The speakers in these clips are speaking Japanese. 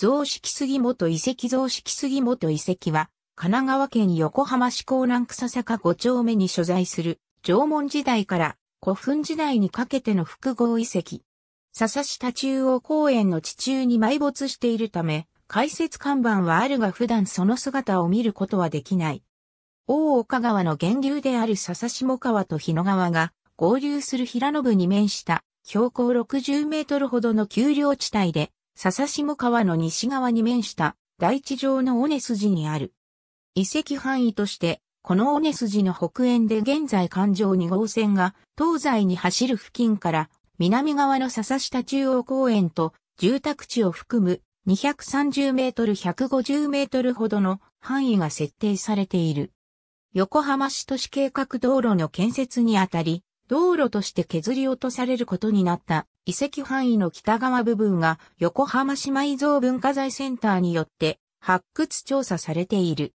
増式杉本遺跡増式杉本遺跡は、神奈川県横浜市港南草坂5丁目に所在する、縄文時代から古墳時代にかけての複合遺跡。笹下中央公園の地中に埋没しているため、解説看板はあるが普段その姿を見ることはできない。大岡川の源流である笹下川と日野川が合流する平野部に面した標高60メートルほどの丘陵地帯で笹下川の西側に面した大地上の尾根筋にある。遺跡範囲として、この尾根筋の北縁で現在環状2号線が東西に走る付近から南側の笹下中央公園と住宅地を含む230メートル150メートルほどの範囲が設定されている。横浜市都市計画道路の建設にあたり、道路として削り落とされることになった遺跡範囲の北側部分が横浜市埋蔵文化財センターによって発掘調査されている。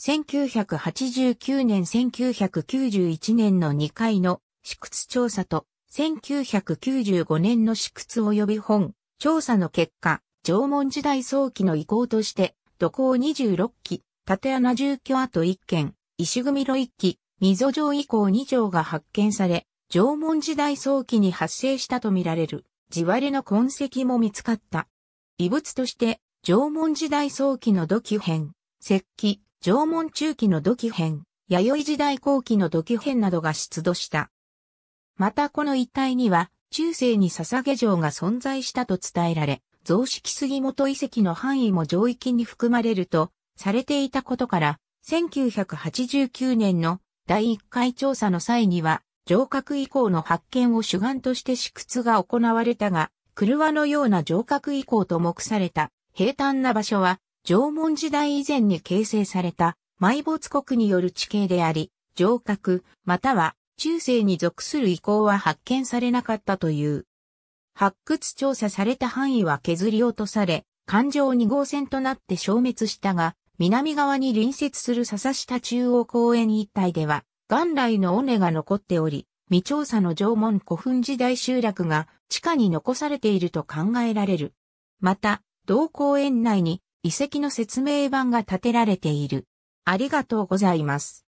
1989年1991年の2回の私屈調査と1995年の私屈及び本調査の結果、縄文時代早期の遺構として土坑26基、縦穴住居跡1件、石組路1基、溝城遺構2条が発見され、縄文時代早期に発生したとみられる地割れの痕跡も見つかった。遺物として、縄文時代早期の土器編、石器、縄文中期の土器編、弥生時代後期の土器編などが出土した。またこの一帯には、中世に捧げ城が存在したと伝えられ、増式杉本遺跡の範囲も上域に含まれると、されていたことから、1989年の第1回調査の際には、城郭以降の発見を主眼として試掘が行われたが、車のような城郭以降と目された平坦な場所は、縄文時代以前に形成された埋没国による地形であり、城郭、または中世に属する遺構は発見されなかったという。発掘調査された範囲は削り落とされ、環状2号線となって消滅したが、南側に隣接する笹下中央公園一帯では、元来の尾根が残っており、未調査の縄文古墳時代集落が地下に残されていると考えられる。また、同公園内に遺跡の説明板が建てられている。ありがとうございます。